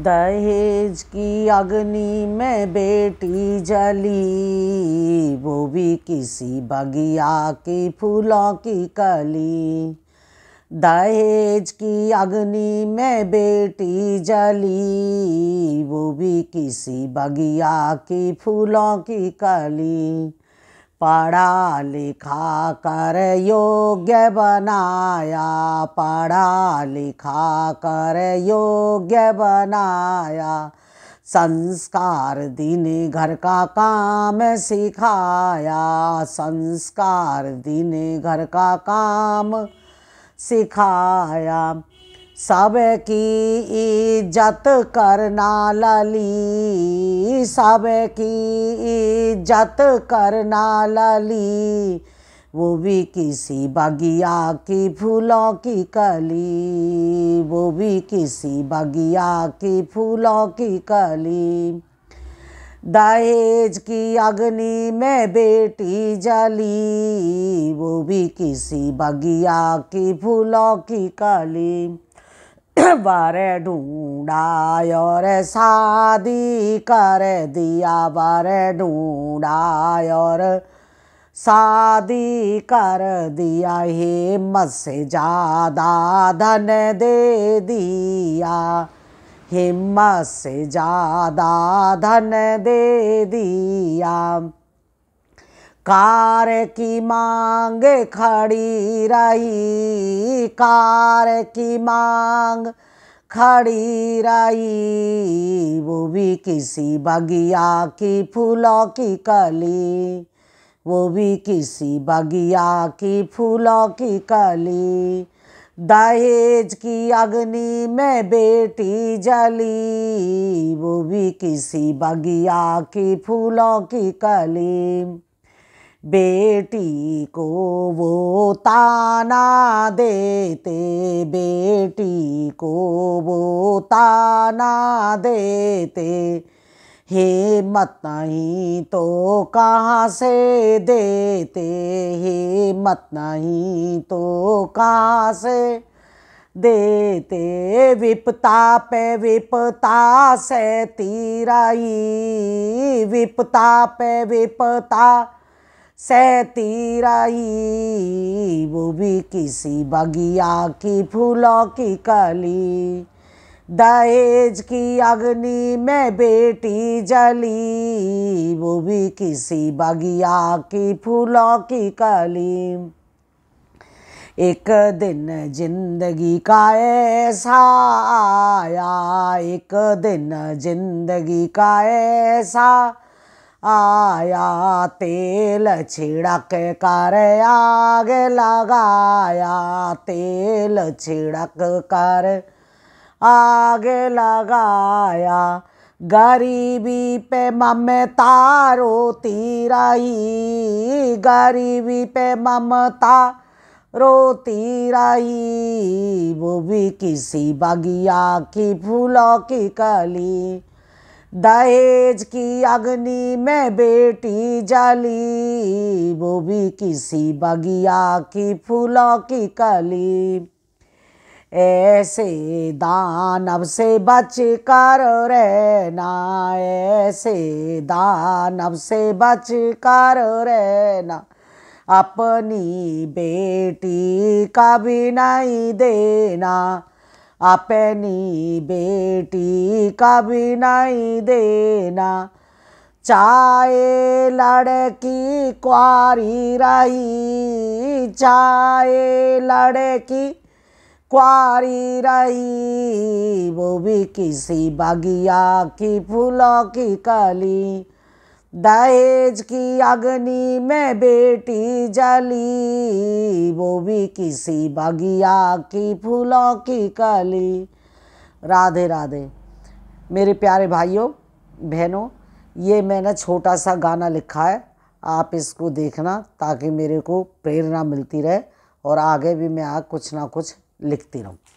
दहेज की अग्नि में बेटी जली वो भी किसी बगिया की फूलों की कली दहेज की अग्नि में बेटी जली वो भी किसी बगिया की फूलों की कली पढ़ा लिखा कर योग्य बनाया पढ़ा लिखा कर योग्य बनाया संस्कार दीने घर का काम सिखाया संस्कार दीने घर का काम सिखाया सब की इज्जत करना लाली सब की इज्जत करना लाली वो भी किसी बगिया की फूलों की कली वो भी किसी बगिया की फूलों की कली दहेज की अग्नि में बेटी जली वो भी किसी बगिया की फूलों की कली वर ढूंढा और शादी कर दिया वर ढूंढा और शादी कर दिया हे से ज़्यादा धन दे दिया हिम्मत से ज़्यादा धन दे दिया कार की मांग खड़ी रही कार की मांग खड़ी रही वो भी किसी बगिया की फूलों की कली वो भी किसी बगिया की फूलों की कली दहेज की अग्नि में बेटी जली वो भी किसी बगिया की फूलों की कली बेटी को वो ताना देते बेटी को वो ताना देते हिम्मत नहीं तो कहाँ से देते हिम्मत नहीं तो कहाँ से देते विपता पे विपता से तीराई विपता पे विपता सैतीराई वो भी किसी बगिया की फूलों की कली दहेज की अग्नि में बेटी जली वो भी किसी बगिया की फूलों की कली एक दिन जिंदगी का ऐसा आया एक दिन जिंदगी का ऐसा आया तेल छिड़क कर आग लगाया तेल छिड़क कर आग लगाया गरीबी पे ममता रोती रही गरीबी पे ममता रोती रही वो भी किसी बगिया की फूलों की कली दहेज की अग्नि में बेटी जली वो भी किसी बगिया की फूलों की कली ऐसे दानव से बच कर रहना ऐसे दानव से बच कर रहना अपनी बेटी का भी नहीं देना अपनी बेटी का भी नहीं देना चाहे लड़की क्वारी रही चाहे लड़की क्वारी रही वो भी किसी बगिया की फूलों की कली दहेज की अग्नि में बेटी जली वो भी किसी बगिया की फूलों की कली राधे राधे मेरे प्यारे भाइयों बहनों ये मैंने छोटा सा गाना लिखा है आप इसको देखना ताकि मेरे को प्रेरणा मिलती रहे और आगे भी मैं आ कुछ ना कुछ लिखती रहूँ